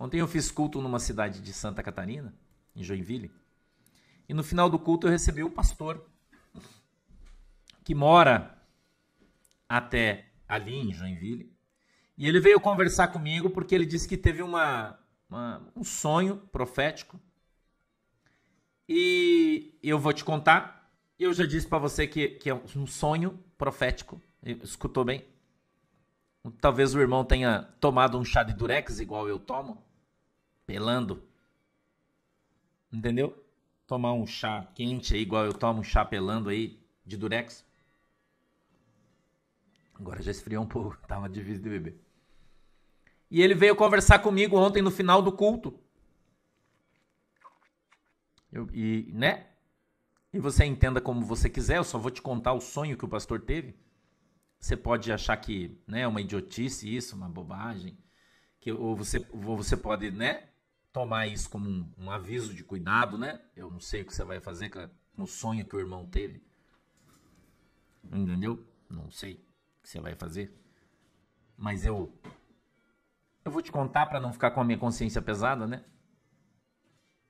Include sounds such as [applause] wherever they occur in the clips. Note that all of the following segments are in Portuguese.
Ontem eu fiz culto numa cidade de Santa Catarina, em Joinville, e no final do culto eu recebi o pastor que mora até ali em Joinville. E ele veio conversar comigo porque ele disse que teve uma, uma, um sonho profético. E eu vou te contar. Eu já disse para você que, que é um sonho profético. Escutou bem? Talvez o irmão tenha tomado um chá de durex igual eu tomo pelando. Entendeu? Tomar um chá quente aí, igual eu tomo um chá pelando aí, de durex. Agora já esfriou um pouco, [laughs] tava difícil de beber. E ele veio conversar comigo ontem no final do culto. Eu, e, né? E você entenda como você quiser, eu só vou te contar o sonho que o pastor teve. Você pode achar que né, é uma idiotice isso, uma bobagem. Que, ou, você, ou você pode né, tomar isso como um, um, aviso de cuidado, né? Eu não sei o que você vai fazer com o sonho que o irmão teve. Entendeu? Não sei o que você vai fazer. Mas eu. Eu vou te contar para não ficar com a minha consciência pesada, né?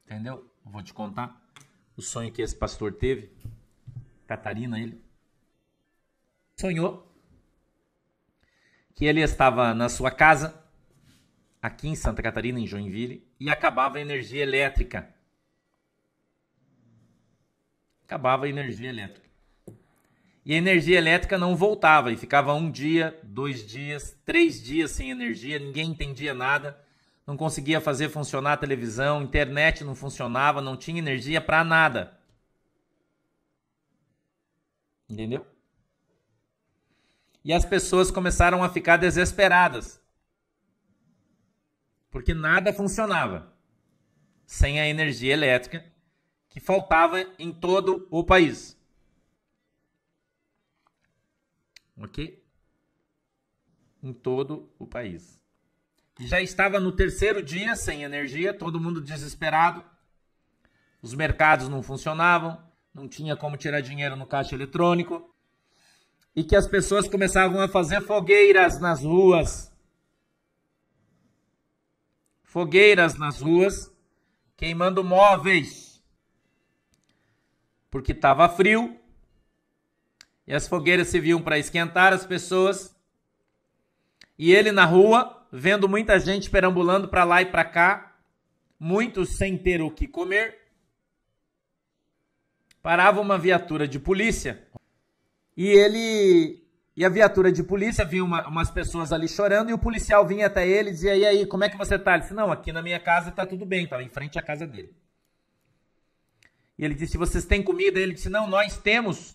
Entendeu? Vou te contar o sonho que esse pastor teve. Catarina, ele. Sonhou que ele estava na sua casa aqui em Santa Catarina, em Joinville, e acabava a energia elétrica. Acabava a energia elétrica. E a energia elétrica não voltava, e ficava um dia, dois dias, três dias sem energia, ninguém entendia nada, não conseguia fazer funcionar a televisão, internet não funcionava, não tinha energia para nada. Entendeu? E as pessoas começaram a ficar desesperadas porque nada funcionava sem a energia elétrica que faltava em todo o país. Ok? Em todo o país. já estava no terceiro dia sem energia, todo mundo desesperado. Os mercados não funcionavam, não tinha como tirar dinheiro no caixa eletrônico. E que as pessoas começavam a fazer fogueiras nas ruas fogueiras nas ruas, queimando móveis, porque estava frio e as fogueiras se viam para esquentar as pessoas. E ele na rua, vendo muita gente perambulando para lá e para cá, muitos sem ter o que comer, parava uma viatura de polícia e ele e a viatura de polícia vinha uma, umas pessoas ali chorando e o policial vinha até ele e dizia: E aí, como é que você tá? Ele disse: Não, aqui na minha casa tá tudo bem, tava em frente à casa dele. E ele disse: Vocês têm comida? Ele disse: Não, nós temos.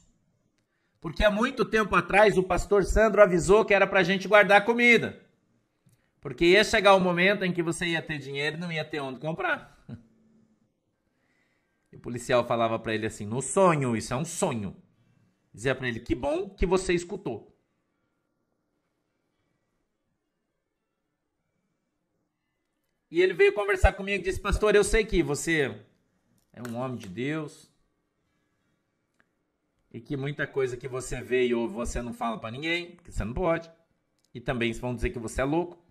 Porque há muito tempo atrás o pastor Sandro avisou que era para a gente guardar comida. Porque ia chegar o momento em que você ia ter dinheiro e não ia ter onde comprar. [laughs] E o policial falava para ele assim: No sonho, isso é um sonho. Dizia para ele: Que bom que você escutou. E ele veio conversar comigo e disse: Pastor, eu sei que você é um homem de Deus e que muita coisa que você vê e ouve você não fala para ninguém, que você não pode. E também vão dizer que você é louco.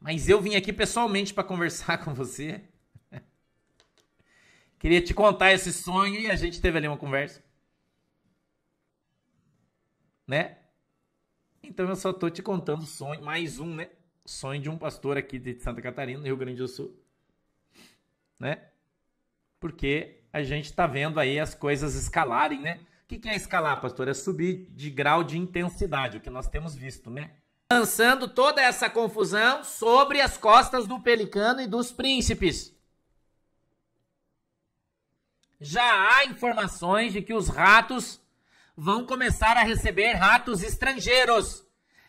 Mas eu vim aqui pessoalmente para conversar [laughs] com você. Queria te contar esse sonho e a gente teve ali uma conversa. Né? Então eu só tô te contando o sonho, mais um, né? sonho de um pastor aqui de Santa Catarina, no Rio Grande do Sul, né? Porque a gente está vendo aí as coisas escalarem, né? O que, que é escalar, pastor? É subir de grau de intensidade, o que nós temos visto, né? Lançando toda essa confusão sobre as costas do pelicano e dos príncipes. Já há informações de que os ratos vão começar a receber ratos estrangeiros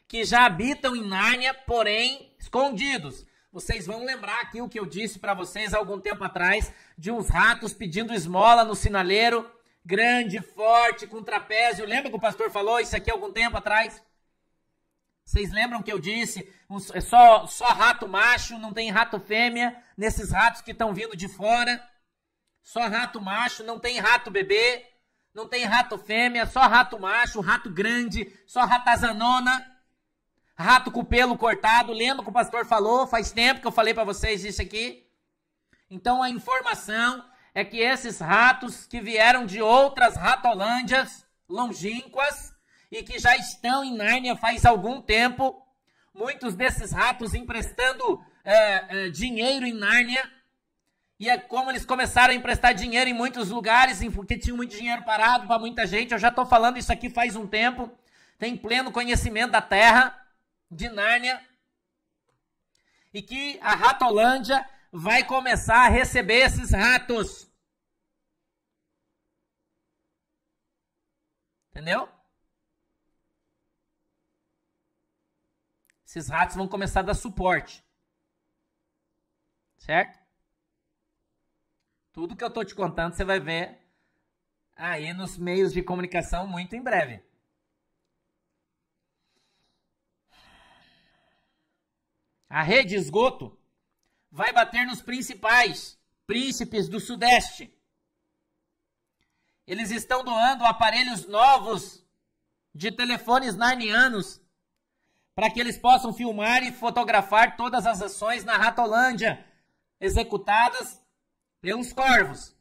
que já habitam em Nárnia, porém escondidos. Vocês vão lembrar aqui o que eu disse para vocês algum tempo atrás de uns ratos pedindo esmola no sinaleiro, grande, forte, com trapézio. Lembra que o pastor falou isso aqui algum tempo atrás? Vocês lembram que eu disse? é só, só rato macho, não tem rato fêmea nesses ratos que estão vindo de fora. Só rato macho, não tem rato bebê, não tem rato fêmea, só rato macho, rato grande, só ratazanona rato com pelo cortado. Lembra que o pastor falou? Faz tempo que eu falei para vocês isso aqui. Então a informação é que esses ratos que vieram de outras ratolândias longínquas e que já estão em Nárnia faz algum tempo, muitos desses ratos emprestando é, é, dinheiro em Nárnia. E é como eles começaram a emprestar dinheiro em muitos lugares, porque tinha muito dinheiro parado para muita gente. Eu já estou falando isso aqui faz um tempo. Tem pleno conhecimento da terra de Nárnia e que a Ratolândia vai começar a receber esses ratos. Entendeu? Esses ratos vão começar a dar suporte. Certo? Tudo que eu tô te contando, você vai ver aí nos meios de comunicação muito em breve. A rede esgoto vai bater nos principais príncipes do Sudeste. Eles estão doando aparelhos novos de telefones narnianos para que eles possam filmar e fotografar todas as ações na Ratolândia executadas pelos corvos.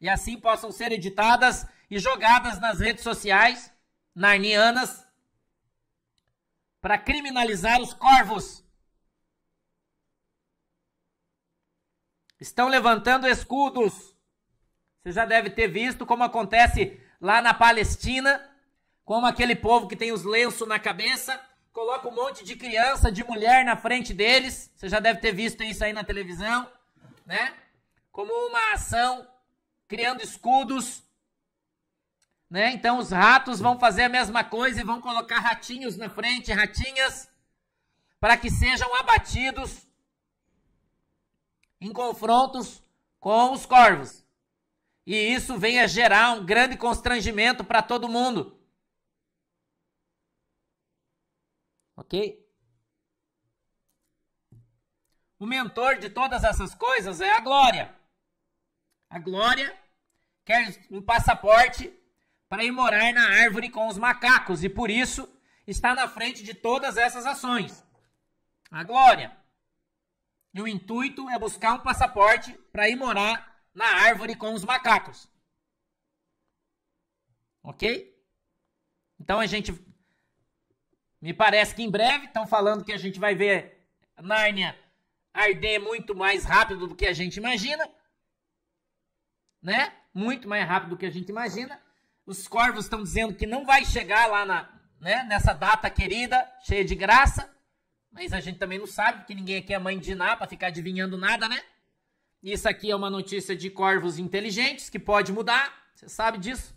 E assim possam ser editadas e jogadas nas redes sociais narnianas para criminalizar os corvos. Estão levantando escudos. Você já deve ter visto como acontece lá na Palestina, como aquele povo que tem os lenços na cabeça, coloca um monte de criança, de mulher na frente deles. Você já deve ter visto isso aí na televisão, né? Como uma ação criando escudos né? Então os ratos vão fazer a mesma coisa e vão colocar ratinhos na frente, ratinhas, para que sejam abatidos em confrontos com os corvos. E isso vem a gerar um grande constrangimento para todo mundo. Ok? O mentor de todas essas coisas é a glória. A glória quer um passaporte para ir morar na árvore com os macacos e por isso está na frente de todas essas ações. A glória. E o intuito é buscar um passaporte para ir morar na árvore com os macacos. Ok? Então a gente. Me parece que em breve estão falando que a gente vai ver Nárnia arder muito mais rápido do que a gente imagina. Né? Muito mais rápido do que a gente imagina. Os corvos estão dizendo que não vai chegar lá na, né, nessa data querida, cheia de graça. Mas a gente também não sabe, porque ninguém aqui é mãe de nada para ficar adivinhando nada, né? Isso aqui é uma notícia de corvos inteligentes que pode mudar. Você sabe disso?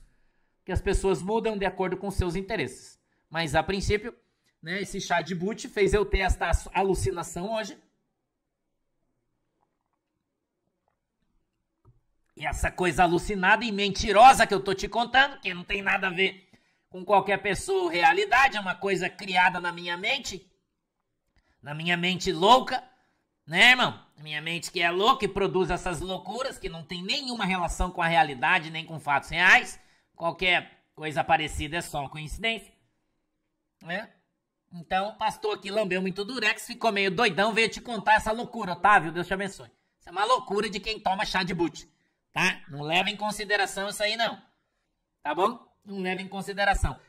Que as pessoas mudam de acordo com seus interesses. Mas a princípio, né, esse chá de boot fez eu ter esta alucinação hoje. E essa coisa alucinada e mentirosa que eu tô te contando, que não tem nada a ver com qualquer pessoa, realidade, é uma coisa criada na minha mente, na minha mente louca, né, irmão? minha mente que é louca e produz essas loucuras que não tem nenhuma relação com a realidade nem com fatos reais. Qualquer coisa parecida é só coincidência, né? Então, o pastor aqui lambeu muito durex, ficou meio doidão, veio te contar essa loucura, tá viu Deus te abençoe. Isso é uma loucura de quem toma chá de bute tá? Não leva em consideração isso aí, não. Tá bom? Não leva em consideração.